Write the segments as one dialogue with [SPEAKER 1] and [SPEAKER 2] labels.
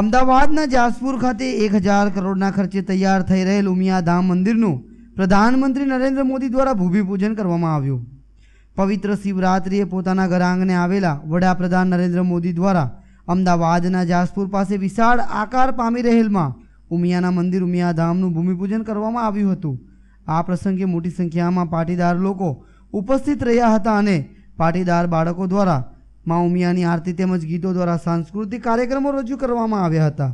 [SPEAKER 1] અમદાવાદના જાસપુર ખાતે એક હજાર કરોડના ખર્ચે તૈયાર થઈ રહેલ ઉમિયા ધામ મંદિરનું પ્રધાનમંત્રી નરેન્દ્ર મોદી દ્વારા ભૂમિપૂજન કરવામાં આવ્યું પવિત્ર શિવરાત્રિએ પોતાના ઘરાંગને આવેલા વડાપ્રધાન નરેન્દ્ર મોદી દ્વારા અમદાવાદના જાસપુર પાસે વિશાળ આકાર પામી રહેલમાં ઉમિયાના મંદિર ઉમિયા ધામનું ભૂમિપૂજન કરવામાં આવ્યું હતું આ પ્રસંગે મોટી સંખ્યામાં પાટીદાર લોકો ઉપસ્થિત રહ્યા હતા અને પાટીદાર બાળકો દ્વારા મા ઉમિયાની આરતી તેમજ ગીતો દ્વારા સાંસ્કૃતિક કાર્યક્રમો રજૂ કરવામાં આવ્યા હતા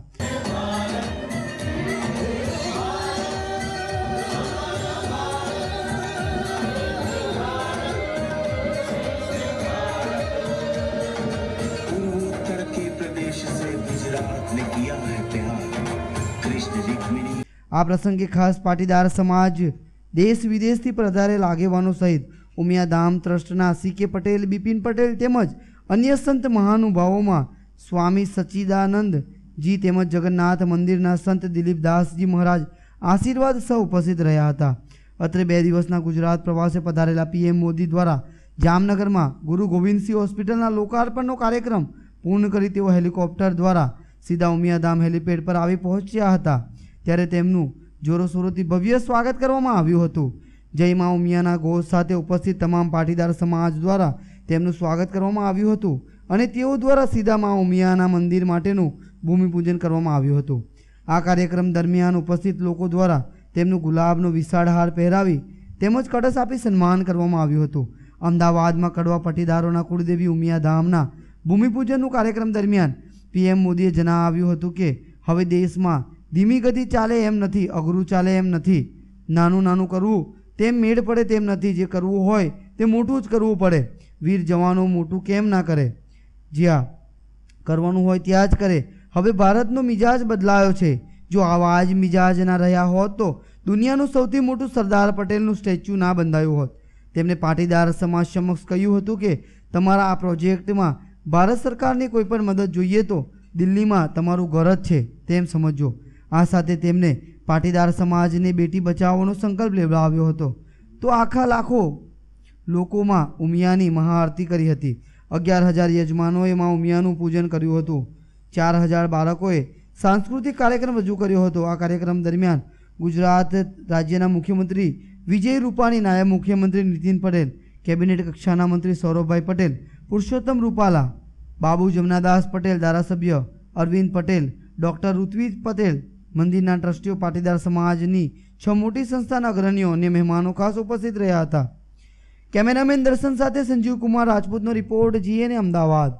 [SPEAKER 1] આ પ્રસંગે ખાસ પાટીદાર સમાજ દેશ વિદેશથી પધારેલ આગેવાનો સહિત ઉમિયા ધામ ટ્રસ્ટના સી કે પટેલ બિપિન પટેલ તેમજ અન્ય સંત મહાનુભાવોમાં સ્વામી સચ્ચિદાનંદજી તેમજ જગન્નાથ મંદિરના સંત દિલીપદાસજી મહારાજ આશીર્વાદ સહ ઉપસ્થિત રહ્યા હતા અત્રે બે દિવસના ગુજરાત પ્રવાસે પધારેલા પીએમ મોદી દ્વારા જામનગરમાં ગુરુ ગોવિંદસિંહ હોસ્પિટલના લોકાર્પણનો કાર્યક્રમ પૂર્ણ કરી તેઓ હેલિકોપ્ટર દ્વારા સીધા ઉમિયાધામ હેલિપેડ પર આવી પહોંચ્યા હતા ત્યારે તેમનું જોરોશોરોથી ભવ્ય સ્વાગત કરવામાં આવ્યું હતું જયમાં ઉમિયાના ઘોષ સાથે ઉપસ્થિત તમામ પાટીદાર સમાજ દ્વારા તેમનું સ્વાગત કરવામાં આવ્યું હતું અને તેઓ દ્વારા સીધા મા ઉમિયાના મંદિર માટેનું ભૂમિપૂજન કરવામાં આવ્યું હતું આ કાર્યક્રમ દરમિયાન ઉપસ્થિત લોકો દ્વારા તેમનું ગુલાબનો વિશાળ હાર પહેરાવી તેમજ કળશ આપી સન્માન કરવામાં આવ્યું હતું અમદાવાદમાં કડવા પટીદારોના કુળદેવી ઉમિયા ધામના ભૂમિપૂજનનું કાર્યક્રમ દરમિયાન પીએમ મોદીએ જણાવ્યું હતું કે હવે દેશમાં ધીમી ગતિ ચાલે એમ નથી અઘરું ચાલે એમ નથી નાનું નાનું કરવું તેમ મેળ પડે તેમ નથી જે કરવું હોય તે મોટું જ કરવું પડે વીર જવાનો મોટું કેમ ના કરે જ્યાં કરવાનું હોય ત્યાં જ કરે હવે ભારતનો મિજાજ બદલાયો છે જો આવા જ મિજાજના રહ્યા હોત તો દુનિયાનું સૌથી મોટું સરદાર પટેલનું સ્ટેચ્યુ ના બંધાયું હોત તેમણે પાટીદાર સમાજ સમક્ષ કહ્યું હતું કે તમારા આ પ્રોજેક્ટમાં ભારત સરકારની કોઈ પણ મદદ જોઈએ તો દિલ્હીમાં તમારું ઘર જ છે તેમ સમજો આ સાથે તેમને પાટીદાર સમાજને બેટી બચાવવાનો સંકલ્પ લેવડાવ્યો હતો તો આખા લાખો લોકોમાં ઉમિયાની મહાઆરતી કરી હતી અગિયાર હજાર યજમાનોએ માં ઉમિયાનું પૂજન કર્યું હતું ચાર હજાર બાળકોએ સાંસ્કૃતિક કાર્યક્રમ રજૂ કર્યો હતો આ કાર્યક્રમ દરમિયાન ગુજરાત રાજ્યના મુખ્યમંત્રી વિજય રૂપાણી નાયબ મુખ્યમંત્રી નીતિન પટેલ કેબિનેટ કક્ષાના મંત્રી સૌરભભાઈ પટેલ પુરુષોત્તમ રૂપાલા બાબુ જમનાદાસ પટેલ ધારાસભ્ય અરવિંદ પટેલ ડૉક્ટર ઋત્વિજ પટેલ મંદિરના ટ્રસ્ટીઓ પાટીદાર સમાજની છ મોટી સંસ્થાના અગ્રણીઓ અને મહેમાનો ખાસ ઉપસ્થિત રહ્યા હતા કેમેરામેન દર્શન સાથે સંજીવ કુમાર રાજપૂતનો રિપોર્ટ જીએને અમદાવાદ